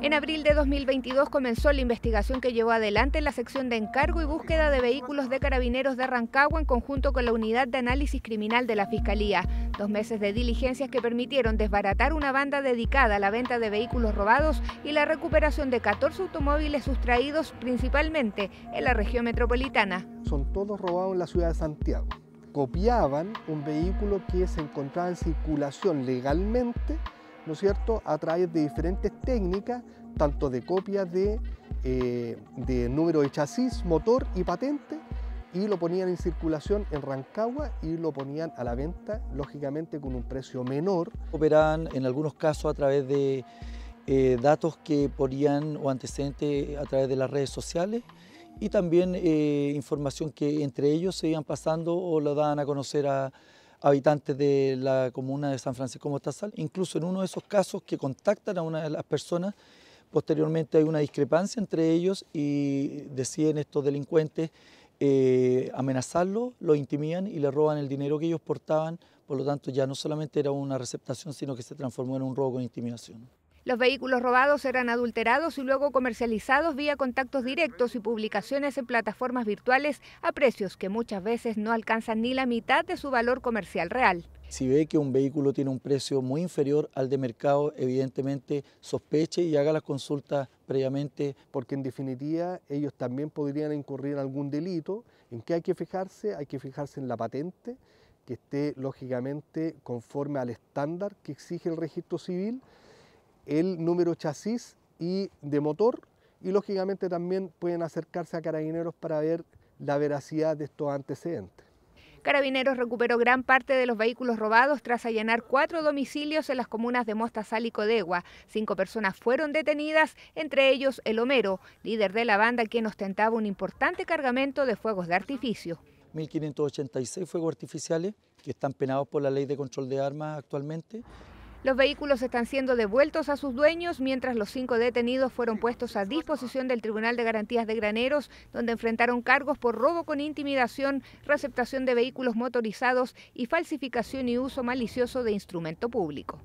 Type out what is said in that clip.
En abril de 2022 comenzó la investigación que llevó adelante la sección de encargo y búsqueda de vehículos de carabineros de Rancagua en conjunto con la unidad de análisis criminal de la Fiscalía. Dos meses de diligencias que permitieron desbaratar una banda dedicada a la venta de vehículos robados y la recuperación de 14 automóviles sustraídos principalmente en la región metropolitana. Son todos robados en la ciudad de Santiago. Copiaban un vehículo que se encontraba en circulación legalmente cierto?, a través de diferentes técnicas, tanto de copias de, eh, de número de chasis, motor y patente, y lo ponían en circulación en Rancagua y lo ponían a la venta, lógicamente con un precio menor. Operaban en algunos casos a través de eh, datos que ponían o antecedentes a través de las redes sociales y también eh, información que entre ellos se iban pasando o lo daban a conocer a, habitantes de la comuna de San Francisco Mostazal. Incluso en uno de esos casos que contactan a una de las personas, posteriormente hay una discrepancia entre ellos y deciden estos delincuentes amenazarlos, eh, amenazarlo, lo intimidan y le roban el dinero que ellos portaban. Por lo tanto, ya no solamente era una receptación, sino que se transformó en un robo con intimidación. Los vehículos robados eran adulterados y luego comercializados vía contactos directos y publicaciones en plataformas virtuales a precios que muchas veces no alcanzan ni la mitad de su valor comercial real. Si ve que un vehículo tiene un precio muy inferior al de mercado, evidentemente sospeche y haga las consultas previamente. Porque en definitiva ellos también podrían incurrir en algún delito. ¿En qué hay que fijarse? Hay que fijarse en la patente, que esté lógicamente conforme al estándar que exige el registro civil el número chasis y de motor y lógicamente también pueden acercarse a carabineros para ver la veracidad de estos antecedentes. Carabineros recuperó gran parte de los vehículos robados tras allanar cuatro domicilios en las comunas de Mostazal y Codegua. Cinco personas fueron detenidas, entre ellos el Homero, líder de la banda quien ostentaba un importante cargamento de fuegos de artificio. 1.586 fuegos artificiales que están penados por la ley de control de armas actualmente los vehículos están siendo devueltos a sus dueños, mientras los cinco detenidos fueron puestos a disposición del Tribunal de Garantías de Graneros, donde enfrentaron cargos por robo con intimidación, receptación de vehículos motorizados y falsificación y uso malicioso de instrumento público.